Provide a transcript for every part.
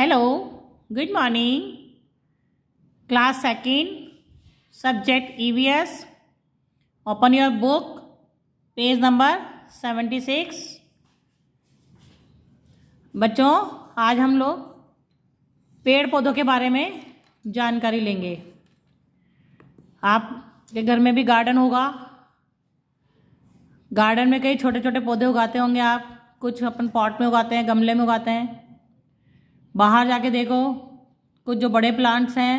hello good morning class second subject EVS open your book page number seventy six बच्चों आज हम लोग पेड़ पौधों के बारे में जानकारी लेंगे आपके घर में भी गार्डन होगा गार्डन में कई छोटे छोटे पौधे उगाते होंगे आप कुछ अपन पॉट में उगाते हैं गमले में उगाते हैं बाहर जाके देखो कुछ जो बड़े प्लांट्स हैं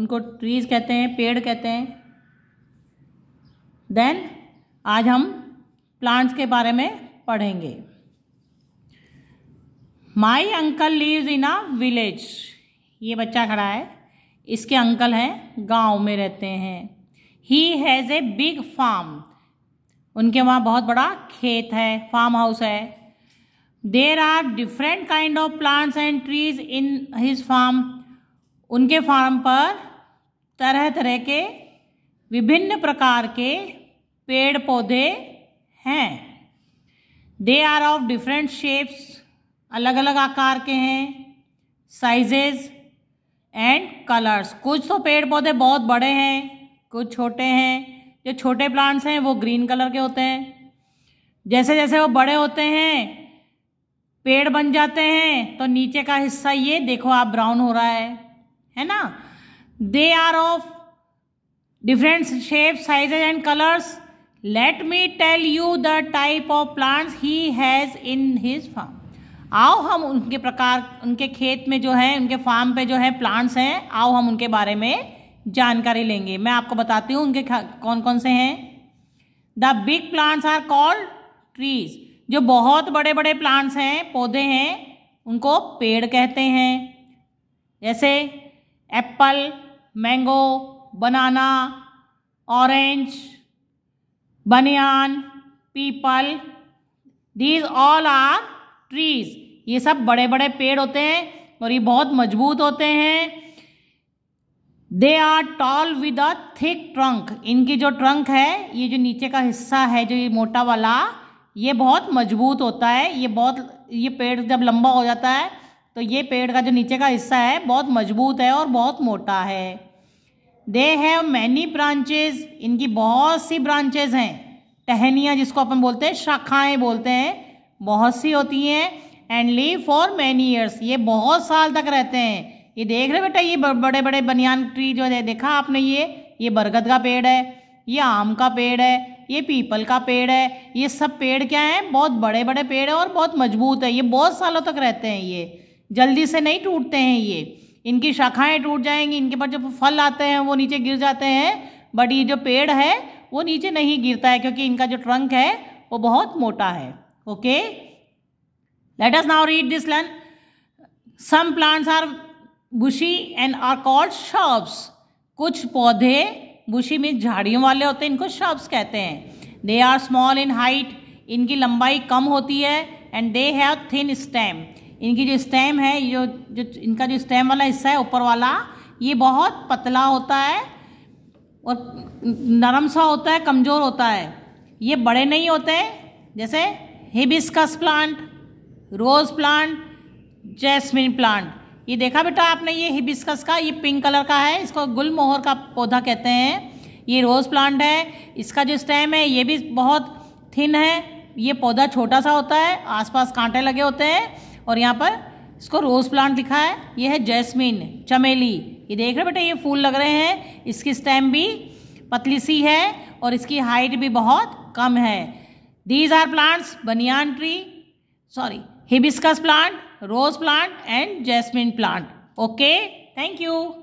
उनको ट्रीज़ कहते हैं पेड़ कहते हैं देन आज हम प्लांट्स के बारे में पढ़ेंगे my uncle live in a village ये बच्चा खड़ा है इसके अंकल हैं गांव में रहते हैं he has a big farm उनके वहाँ बहुत बड़ा खेत है फार्म हाउस है there are different kind of plants and trees in his farm उनके फार्म पर तरह तरह के विभिन्न प्रकार के पेड़ पौधे हैं they are of different shapes अलग अलग आकार के हैं साइजेज एंड कलर्स कुछ तो पेड़ पौधे बहुत बड़े हैं कुछ छोटे हैं जो छोटे प्लांट्स हैं वो ग्रीन कलर के होते हैं जैसे जैसे वो बड़े होते हैं पेड़ बन जाते हैं तो नीचे का हिस्सा ये देखो आप ब्राउन हो रहा है है ना they are of different shape sizes and colours let me tell you the type of plants he has in his farm आओ हम उनके प्रकार उनके खेत में जो है उनके फार्म पे जो है प्लांट्स हैं आओ हम उनके बारे में जानकारी लेंगे मैं आपको बताती हूँ उनके कौन कौन से हैं the big plants are called trees जो बहुत बड़े बड़े प्लांट्स हैं पौधे हैं उनको पेड़ कहते हैं जैसे apple mango banana orange banyan peepal these all are trees ये सब बड़े बड़े पेड़ होते हैं और ये बहुत मजबूत होते हैं they are tall with a thick trunk इनकी जो ट्रंक है ये जो नीचे का हिस्सा है जो ये मोटा वाला ये बहुत मजबूत होता है ये बहुत ये पेड़ जब लंबा हो जाता है तो ये पेड़ का जो नीचे का हिस्सा है बहुत मजबूत है और बहुत मोटा है दे हैव मैनी ब्रांचेज इनकी बहुत सी ब्रांचेज हैं टहनियाँ जिसको अपन बोलते हैं शाखाएँ बोलते हैं बहुत सी होती हैं and live for many years ये बहुत साल तक रहते हैं ये देख रहे बेटा ये बड़े बड़े बनियान ट्री जो है देखा आपने ये ये बरगद का पेड़ है ये आम का पेड़ है ये पीपल का पेड़ है ये सब पेड़ क्या है बहुत बड़े बड़े पेड़ है और बहुत मजबूत है ये बहुत सालों तक रहते हैं ये जल्दी से नहीं टूटते हैं ये इनकी शाखाएं टूट जाएंगी इनके पर जब फल आते हैं वो नीचे गिर जाते हैं बट ये जो पेड़ है वो नीचे नहीं गिरता है क्योंकि इनका जो ट्रंक है वो बहुत मोटा है okay let us now read this learn some plants are bushy and are called shrubs कुछ पौधे बुशी मीन झाड़ियों वाले होते हैं इनको श्रब्स कहते हैं they are small in height इनकी लंबाई कम होती है and they have thin stem इनकी जो स्टेम है जो जो इनका जो स्टेम वाला हिस्सा है ऊपर वाला ये बहुत पतला होता है और नरम सा होता है कमज़ोर होता है ये बड़े नहीं होते जैसे hibiscus plant rose plant jasmine plant ये देखा बेटा आपने ये हिबिस्कस का ये पिंक कलर का है इसको गुलमोहर का पौधा कहते हैं ये रोज़ प्लांट है इसका जो स्टेम है ये भी बहुत थिन है ये पौधा छोटा सा होता है आसपास कांटे लगे होते हैं और यहाँ पर इसको रोज़ प्लांट लिखा है ये है जैस्मिन चमेली ये देख रहे बेटा ये फूल लग रहे हैं इसकी स्टेम भी पतली सी है और इसकी हाइट भी बहुत कम है these are plants banyan tree sorry hibiscus plant rose plant and jasmine plant okay thank you